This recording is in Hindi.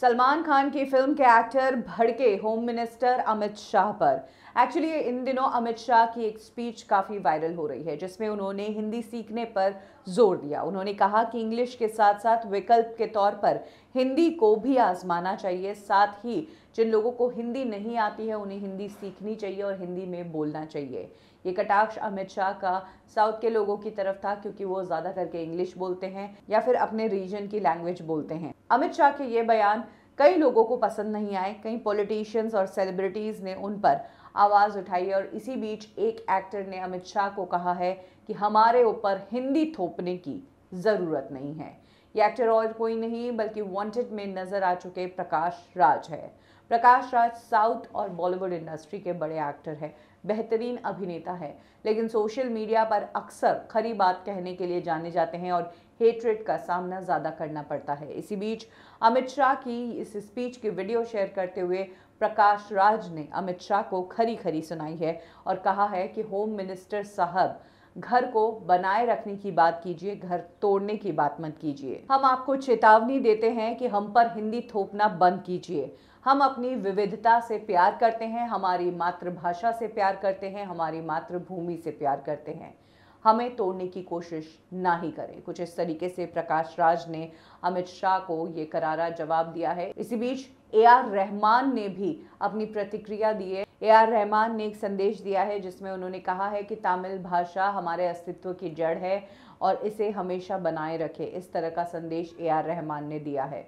सलमान खान की फिल्म के एक्टर भड़के होम मिनिस्टर अमित शाह पर एक्चुअली इन दिनों अमित शाह की एक स्पीच काफ़ी वायरल हो रही है जिसमें उन्होंने हिंदी सीखने पर जोर दिया उन्होंने कहा कि इंग्लिश के साथ साथ विकल्प के तौर पर हिंदी को भी आजमाना चाहिए साथ ही जिन लोगों को हिंदी नहीं आती है उन्हें हिंदी सीखनी चाहिए और हिंदी में बोलना चाहिए ये कटाक्ष अमित शाह का साउथ के लोगों की तरफ था क्योंकि वो ज़्यादा करके इंग्लिश बोलते हैं या फिर अपने रीजन की लैंग्वेज बोलते हैं अमित शाह के ये बयान कई लोगों को पसंद नहीं आए कई पॉलिटिशियंस और सेलिब्रिटीज़ ने उन पर आवाज़ उठाई और इसी बीच एक एक्टर ने अमित शाह को कहा है कि हमारे ऊपर हिंदी थोपने की ज़रूरत नहीं है ये एक्टर और कोई नहीं बल्कि वांटेड में नजर आ चुके प्रकाश राज है प्रकाश राज साउथ और बॉलीवुड इंडस्ट्री के बड़े एक्टर हैं बेहतरीन अभिनेता है लेकिन सोशल मीडिया पर अक्सर खरी बात कहने के लिए जाने जाते हैं और हेटरेट का सामना ज़्यादा करना पड़ता है इसी बीच अमित शाह की इस स्पीच की वीडियो शेयर करते हुए प्रकाश राज ने अमित शाह को खरी खरी सुनाई है और कहा है कि होम मिनिस्टर साहब घर को बनाए रखने की बात कीजिए घर तोड़ने की बात मत कीजिए हम आपको चेतावनी देते हैं कि हम पर हिंदी थोपना बंद कीजिए हम अपनी विविधता से प्यार करते हैं हमारी मातृभाषा से प्यार करते हैं हमारी मातृभूमि से प्यार करते हैं हमें तोड़ने की कोशिश ना ही करें कुछ इस तरीके से प्रकाश राज ने अमित शाह को ये करारा जवाब दिया है इसी बीच ए आर रहमान ने भी अपनी प्रतिक्रिया दी है ए आर रहमान ने एक संदेश दिया है जिसमें उन्होंने कहा है कि तमिल भाषा हमारे अस्तित्व की जड़ है और इसे हमेशा बनाए रखे इस तरह का संदेश ए आर रहमान ने दिया है